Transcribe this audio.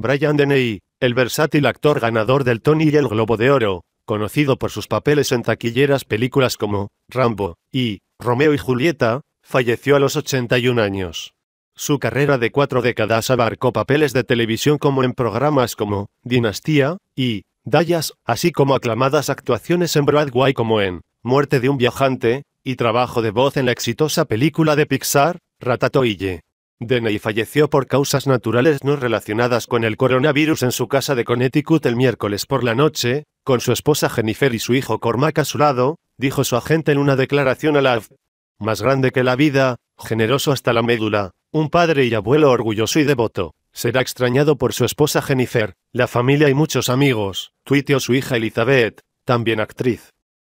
Brian Deney, el versátil actor ganador del Tony y el Globo de Oro, conocido por sus papeles en taquilleras películas como Rambo y Romeo y Julieta, falleció a los 81 años. Su carrera de cuatro décadas abarcó papeles de televisión como en programas como Dinastía y Dallas, así como aclamadas actuaciones en Broadway como en Muerte de un viajante y trabajo de voz en la exitosa película de Pixar, Ratatouille. Deney falleció por causas naturales no relacionadas con el coronavirus en su casa de Connecticut el miércoles por la noche, con su esposa Jennifer y su hijo Cormac a su lado, dijo su agente en una declaración a la AF. Más grande que la vida, generoso hasta la médula, un padre y abuelo orgulloso y devoto. Será extrañado por su esposa Jennifer, la familia y muchos amigos, tuiteó su hija Elizabeth, también actriz.